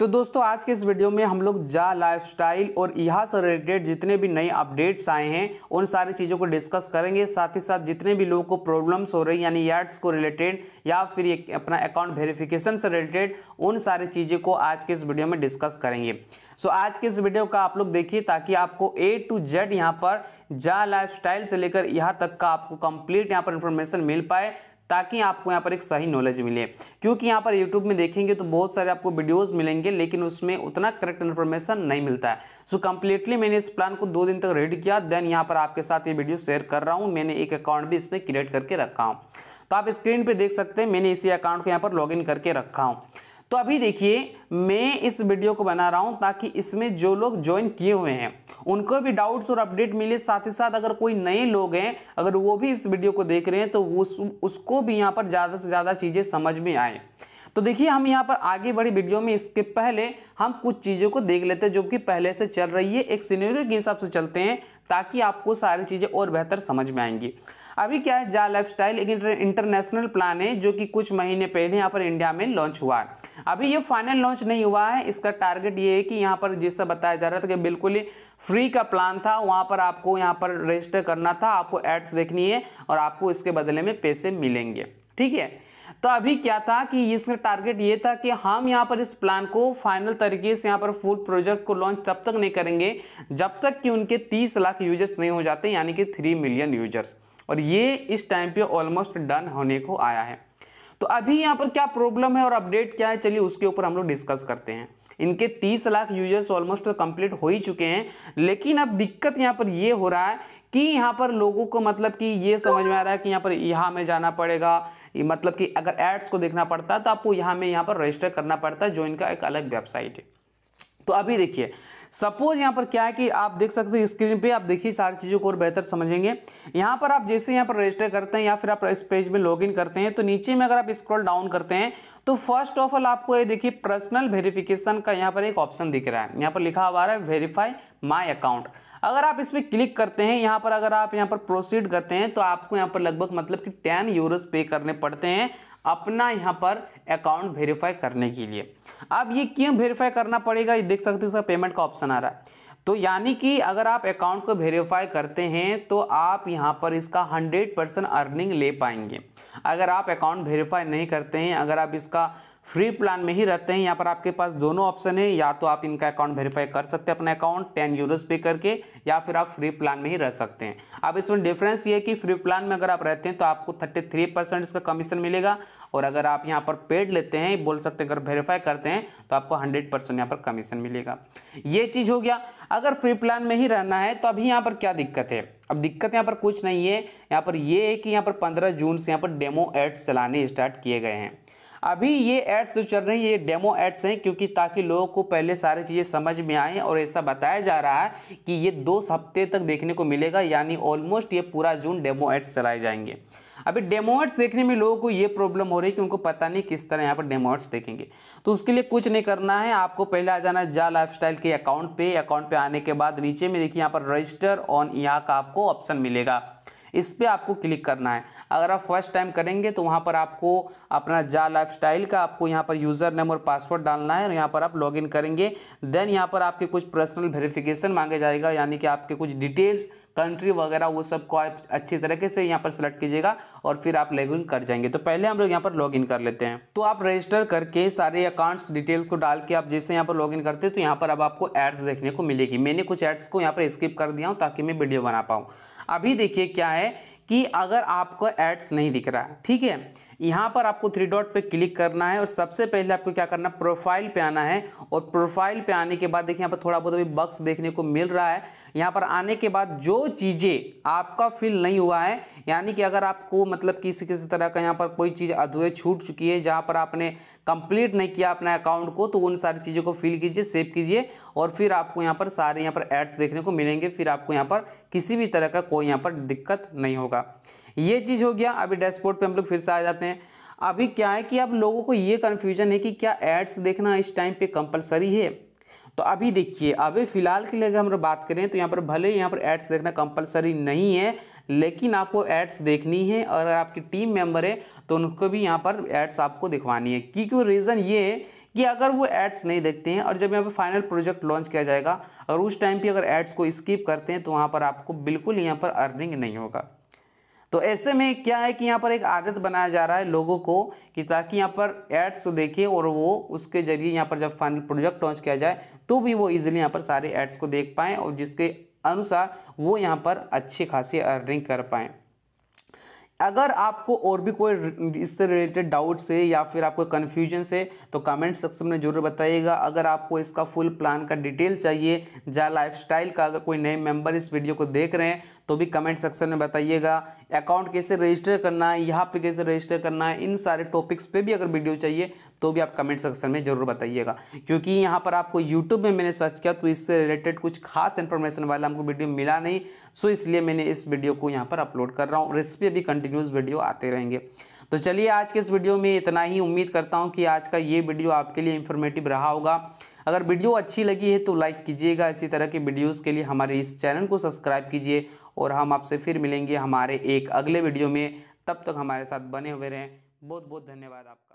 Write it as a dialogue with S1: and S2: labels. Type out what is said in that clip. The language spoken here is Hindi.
S1: तो दोस्तों आज के इस वीडियो में हम लोग जा लाइफस्टाइल और यहाँ से रिलेटेड जितने भी नए अपडेट्स आए हैं उन सारी चीज़ों को डिस्कस करेंगे साथ ही साथ जितने भी लोगों को प्रॉब्लम्स हो रही यानी यार्ड्स को रिलेटेड या फिर अपना अकाउंट वेरिफिकेशन से रिलेटेड उन सारी चीज़ों को आज के इस वीडियो में डिस्कस करेंगे सो so, आज के इस वीडियो का आप लोग देखिए ताकि आपको ए टू जेड यहाँ पर जा लाइफस्टाइल से लेकर यहाँ तक का आपको कंप्लीट यहाँ पर इन्फॉर्मेशन मिल पाए ताकि आपको यहाँ पर एक सही नॉलेज मिले क्योंकि यहाँ पर यूट्यूब में देखेंगे तो बहुत सारे आपको वीडियोज़ मिलेंगे लेकिन उसमें उतना करेक्ट इन्फॉर्मेशन नहीं मिलता है सो कम्प्लीटली मैंने इस प्लान को दो दिन तक रेड किया देन यहाँ पर आपके साथ ये वीडियो शेयर कर रहा हूँ मैंने एक अकाउंट भी इसमें क्रिएट करके रखा हूँ तो आप स्क्रीन पर देख सकते हैं मैंने इसी अकाउंट को यहाँ पर लॉगिन करके रखा हूँ तो अभी देखिए मैं इस वीडियो को बना रहा हूँ ताकि इसमें जो लोग ज्वाइन किए हुए हैं उनको भी डाउट्स और अपडेट मिले साथ ही साथ अगर कोई नए लोग हैं अगर वो भी इस वीडियो को देख रहे हैं तो उस, उसको भी यहाँ पर ज़्यादा से ज़्यादा चीज़ें समझ में आएँ तो देखिए हम यहाँ पर आगे बढ़ी वीडियो में इसके पहले हम कुछ चीज़ों को देख लेते हैं जो कि पहले से चल रही है एक सीनेरियो के हिसाब से चलते हैं ताकि आपको सारी चीज़ें और बेहतर समझ में आएंगी अभी क्या है जा लाइफ स्टाइल एक इंटरनेशनल प्लान है जो कि कुछ महीने पहले यहाँ पर इंडिया में लॉन्च हुआ है अभी ये फाइनल लॉन्च नहीं हुआ है इसका टारगेट ये है कि यहाँ पर जिससे बताया जा रहा था कि बिल्कुल ही फ्री का प्लान था वहाँ पर आपको यहाँ पर रजिस्टर करना था आपको एड्स देखनी है और आपको इसके बदले में पैसे मिलेंगे ठीक है तो अभी क्या था कि इसका टारगेट ये था कि हम यहाँ पर इस प्लान को फाइनल तरीके से यहाँ पर फुल प्रोजेक्ट को लॉन्च तब तक नहीं करेंगे जब तक कि उनके 30 लाख यूजर्स नहीं हो जाते यानी कि 3 मिलियन यूजर्स और ये इस टाइम पे ऑलमोस्ट डन होने को आया है तो अभी यहाँ पर क्या प्रॉब्लम है और अपडेट क्या है चलिए उसके ऊपर हम लोग डिस्कस करते हैं इनके 30 लाख यूजर्स ऑलमोस्ट तो कंप्लीट हो ही चुके हैं लेकिन अब दिक्कत यहाँ पर ये हो रहा है कि यहाँ पर लोगों को मतलब कि ये समझ में आ रहा है कि यहाँ पर यहाँ में जाना पड़ेगा मतलब कि अगर एड्स को देखना पड़ता है तो आपको यहाँ में यहाँ पर रजिस्टर करना पड़ता है जो इनका एक अलग वेबसाइट है तो अभी देखिए सपोज यहाँ पर क्या है कि आप देख सकते हैं स्क्रीन पे आप देखिए सारी चीज़ों को और बेहतर समझेंगे यहाँ पर आप जैसे यहाँ पर रजिस्टर करते हैं या फिर आप इस पेज में लॉगिन करते हैं तो नीचे में अगर आप स्क्रॉल डाउन करते हैं तो फर्स्ट ऑफ ऑल आपको ये देखिए पर्सनल वेरिफिकेशन का यहाँ पर एक ऑप्शन दिख रहा है यहाँ पर लिखा हुआ है वेरीफाई माई अकाउंट अगर आप इसमें क्लिक करते हैं यहाँ पर अगर आप यहाँ पर प्रोसीड करते हैं तो आपको यहाँ पर लगभग मतलब कि टेन यूरोज पे करने पड़ते हैं अपना यहाँ पर अकाउंट वेरीफाई करने के लिए अब ये क्यों वेरीफाई करना पड़ेगा ये देख सकते हैं सर पेमेंट का ऑप्शन आ रहा है तो यानी कि अगर आप अकाउंट को वेरीफाई करते हैं तो आप यहाँ पर इसका हंड्रेड परसेंट अर्निंग ले पाएंगे अगर आप अकाउंट वेरीफाई नहीं करते हैं अगर आप इसका फ्री प्लान में ही रहते हैं यहाँ पर आपके पास दोनों ऑप्शन है या तो आप इनका अकाउंट वेरीफाई कर सकते हैं अपना अकाउंट टेन यूरोस पे करके या फिर आप फ्री प्लान में ही रह सकते हैं अब इसमें डिफरेंस ये है कि फ्री प्लान में अगर आप रहते हैं तो आपको थर्टी थ्री परसेंट इसका कमीशन मिलेगा और अगर आप यहाँ पर पेड लेते हैं बोल सकते हैं अगर वेरीफाई करते हैं तो आपको हंड्रेड परसेंट यहाँ पर कमीशन मिलेगा ये चीज़ हो गया अगर फ्री प्लान में ही रहना है तो अभी यहाँ पर क्या दिक्कत है अब दिक्कत यहाँ पर कुछ नहीं है यहाँ पर ये है कि यहाँ पर पंद्रह जून से यहाँ पर डेमो एड्स चलाने स्टार्ट किए गए हैं अभी ये एड्स जो चल रही हैं ये डेमो एड्स हैं क्योंकि ताकि लोगों को पहले सारी चीज़ें समझ में आएँ और ऐसा बताया जा रहा है कि ये दो हफ्ते तक देखने को मिलेगा यानी ऑलमोस्ट ये पूरा जून डेमो एड्स चलाए जाएंगे अभी डेमोएट्स देखने में लोगों को ये प्रॉब्लम हो रही है कि उनको पता नहीं किस तरह यहाँ पर डेमोएट्स देखेंगे तो उसके लिए कुछ नहीं करना है आपको पहले आ जाना है जा लाइफ के अकाउंट पे अकाउंट पे आने के बाद नीचे में देखिए यहाँ पर रजिस्टर ऑन यहाँ का आपको ऑप्शन मिलेगा इस पर आपको क्लिक करना है अगर आप फर्स्ट टाइम करेंगे तो वहाँ पर आपको अपना जा लाइफ का आपको यहाँ पर यूज़र नेम और पासवर्ड डालना है और यहाँ पर आप लॉग करेंगे देन यहाँ पर आपके कुछ पर्सनल वेरिफिकेशन मांगे जाएगा यानी कि आपके कुछ डिटेल्स कंट्री वगैरह वो सब को आप अच्छी तरीके से यहाँ पर सेलेक्ट कीजिएगा और फिर आप लॉग इन कर जाएंगे तो पहले हम लोग यहाँ पर लॉग इन कर लेते हैं तो आप रजिस्टर करके सारे अकाउंट्स डिटेल्स को डाल के आप जैसे यहाँ पर लॉग इन करते हैं तो यहाँ पर अब आपको एड्स देखने को मिलेगी मैंने कुछ एड्स को यहाँ पर स्किप कर दिया हूँ ताकि मैं वीडियो बना पाऊँ अभी देखिए क्या है कि अगर आपको एड्स नहीं दिख रहा है ठीक है यहाँ पर आपको थ्री डॉट पे क्लिक करना है और सबसे पहले आपको क्या करना है प्रोफाइल पे आना है और प्रोफाइल पे आने के बाद देखिए यहाँ पर थोड़ा बहुत अभी बक्स देखने को मिल रहा है यहाँ पर आने के बाद जो चीज़ें आपका फिल नहीं हुआ है यानी कि अगर आपको मतलब किसी किसी तरह का यहाँ पर कोई चीज़ अधूरे छूट चुकी है जहाँ पर आपने कंप्लीट नहीं किया अपना अकाउंट को तो उन सारी चीज़ों को फिल कीजिए सेव कीजिए और फिर आपको यहाँ पर सारे यहाँ पर एड्स देखने को मिलेंगे फिर आपको यहाँ पर किसी भी तरह का कोई यहाँ पर दिक्कत नहीं होगा ये चीज़ हो गया अभी डैशबोर्ड पे हम लोग फिर से आ जाते हैं अभी क्या है कि अब लोगों को ये कन्फ्यूजन है कि क्या एड्स देखना इस टाइम पे कंपलसरी है तो अभी देखिए अभी फ़िलहाल के लिए अगर हम लोग बात करें तो यहाँ पर भले यहाँ पर एड्स देखना कंपलसरी नहीं है लेकिन आपको एड्स देखनी है और अगर आपकी टीम मेंबर है तो उनको भी यहाँ पर एड्स आपको दिखवानी है क्योंकि रीज़न ये है कि अगर वो एड्स नहीं देखते हैं और जब यहाँ पर फाइनल प्रोजेक्ट लॉन्च किया जाएगा और उस टाइम पर अगर एड्स को स्किप करते हैं तो वहाँ पर आपको बिल्कुल यहाँ पर अर्निंग नहीं होगा तो ऐसे में क्या है कि यहाँ पर एक आदत बनाया जा रहा है लोगों को कि ताकि यहाँ पर एड्स को तो देखें और वो उसके जरिए यहाँ पर जब फाइनल प्रोजेक्ट लॉन्च किया जाए तो भी वो ईजिली यहाँ पर सारे एड्स को देख पाएँ और जिसके अनुसार वो यहाँ पर अच्छी खासी अर्निंग कर पाएँ अगर आपको और भी कोई इससे रिलेटेड डाउट से या फिर आपको कन्फ्यूजन से तो कमेंट सेक्शन में ज़रूर बताइएगा अगर आपको इसका फुल प्लान का डिटेल चाहिए जा लाइफस्टाइल का अगर कोई नए मेंबर इस वीडियो को देख रहे हैं तो भी कमेंट सेक्शन में बताइएगा अकाउंट कैसे रजिस्टर करना है यहाँ पे कैसे रजिस्टर करना है इन सारे टॉपिक्स पे भी अगर वीडियो चाहिए तो भी आप कमेंट सेक्शन में ज़रूर बताइएगा क्योंकि यहाँ पर आपको यूट्यूब में मैंने सर्च किया तो इससे रिलेटेड कुछ खास इन्फॉर्मेशन वाला हमको वीडियो मिला नहीं सो इसलिए मैंने इस वीडियो को यहाँ पर अपलोड कर रहा हूँ रेसिपी भी कंटिन्यूस वीडियो आते रहेंगे तो चलिए आज के इस वीडियो में इतना ही उम्मीद करता हूँ कि आज का ये वीडियो आपके लिए इन्फॉर्मेटिव रहा होगा अगर वीडियो अच्छी लगी है तो लाइक कीजिएगा इसी तरह के वीडियोस के लिए हमारे इस चैनल को सब्सक्राइब कीजिए और हम आपसे फिर मिलेंगे हमारे एक अगले वीडियो में तब तक हमारे साथ बने हुए रहें बहुत बहुत धन्यवाद आपका